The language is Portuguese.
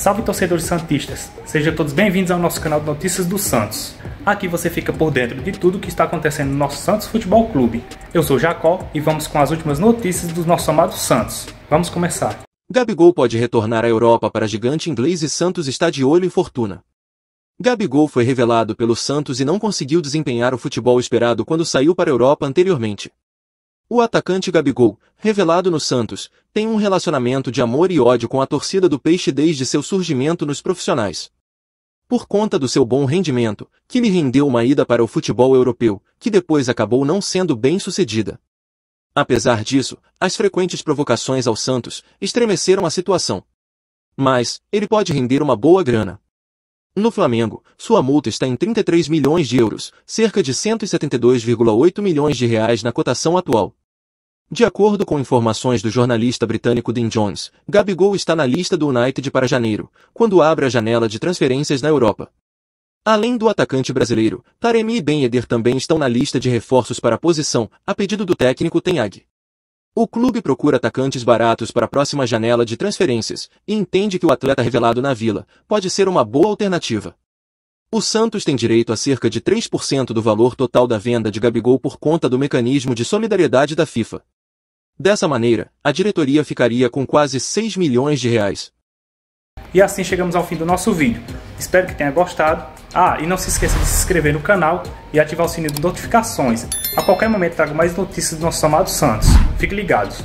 Salve torcedores santistas, sejam todos bem-vindos ao nosso canal de Notícias do Santos. Aqui você fica por dentro de tudo o que está acontecendo no nosso Santos Futebol Clube. Eu sou Jacó e vamos com as últimas notícias do nosso amado Santos. Vamos começar. Gabigol pode retornar à Europa para gigante inglês e Santos está de olho em fortuna. Gabigol foi revelado pelo Santos e não conseguiu desempenhar o futebol esperado quando saiu para a Europa anteriormente. O atacante Gabigol, revelado no Santos, tem um relacionamento de amor e ódio com a torcida do Peixe desde seu surgimento nos profissionais. Por conta do seu bom rendimento, que lhe rendeu uma ida para o futebol europeu, que depois acabou não sendo bem sucedida. Apesar disso, as frequentes provocações ao Santos estremeceram a situação. Mas, ele pode render uma boa grana. No Flamengo, sua multa está em 33 milhões de euros, cerca de 172,8 milhões de reais na cotação atual. De acordo com informações do jornalista britânico Dean Jones, Gabigol está na lista do United para janeiro, quando abre a janela de transferências na Europa. Além do atacante brasileiro, Taremi e Ben Yedder também estão na lista de reforços para a posição, a pedido do técnico Tenhag. O clube procura atacantes baratos para a próxima janela de transferências e entende que o atleta revelado na Vila pode ser uma boa alternativa. O Santos tem direito a cerca de 3% do valor total da venda de Gabigol por conta do mecanismo de solidariedade da FIFA. Dessa maneira, a diretoria ficaria com quase 6 milhões de reais. E assim chegamos ao fim do nosso vídeo. Espero que tenha gostado. Ah, e não se esqueça de se inscrever no canal e ativar o sininho de notificações. A qualquer momento trago mais notícias do nosso amado Santos. Fique ligados.